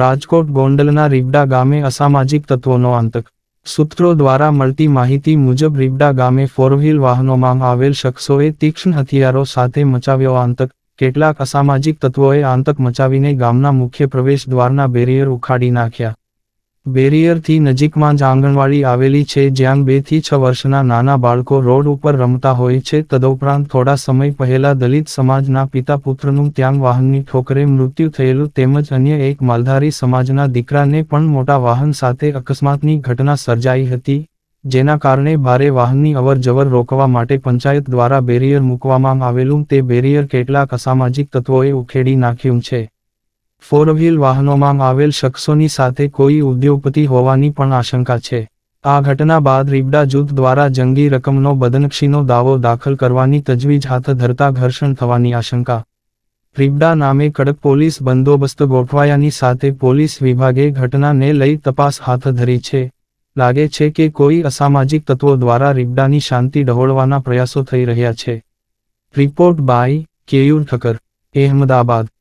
રાજકોટ ગોંડલના રીબડા ગામે અસામાજિક તત્વોનો આંતક સૂત્રો દ્વારા મળતી માહિતી મુજબ રીબડા ગામે ફોરવ્હીલ વાહનોમાં આવેલ શખ્સોએ તીક્ષ્ણ હથિયારો સાથે મચાવ્યો આંતક કેટલાક અસામાજિક તત્વોએ આંતક મચાવીને ગામના મુખ્ય પ્રવેશ દ્વારના બેરિયર ઉખાડી નાખ્યા બેરિયરથી નજીકમાં જ આંગણવાડી આવેલી છે જ્યાં બેથી છ વર્ષના નાના બાળકો રોડ ઉપર રમતા હોય છે તદુપરાંત થોડા સમય પહેલા દલિત સમાજના પિતા પુત્રનું ત્યાં વાહનની ઠોકરે મૃત્યુ થયેલું તેમજ અન્ય એક માલધારી સમાજના દીકરાને પણ મોટા વાહન સાથે અકસ્માતની ઘટના સર્જાઈ હતી જેના કારણે ભારે વાહનની અવરજવર રોકવા માટે પંચાયત દ્વારા બેરિયર મૂકવામાં આવેલું તે બેરિયર કેટલાક અસામાજિક તત્વોએ ઉખેડી નાખ્યું છે ફોરવ્હીલ વાહનોમાં આવેલ શખ્સોની સાથે કોઈ ઉદ્યોગપતિ હોવાની પણ આશંકા છે આ ઘટના બાદ રીબડા જૂથ દ્વારા જંગી રકમનો બદનક્ષીનો દાવો દાખલ કરવાની તજવીજ હાથ ધરતા ઘર્ષણ થવાની આશંકા રીબડા નામે કડક પોલીસ બંદોબસ્ત ગોઠવાયાની સાથે પોલીસ વિભાગે ઘટનાને લઈ તપાસ હાથ ધરી છે લાગે છે કે કોઈ અસામાજિક તત્વો દ્વારા રીબડાની શાંતિ ડહોળવાના પ્રયાસો થઈ રહ્યા છે રિપોર્ટ બાય કેયુર ઠક્કર અહેમદાબાદ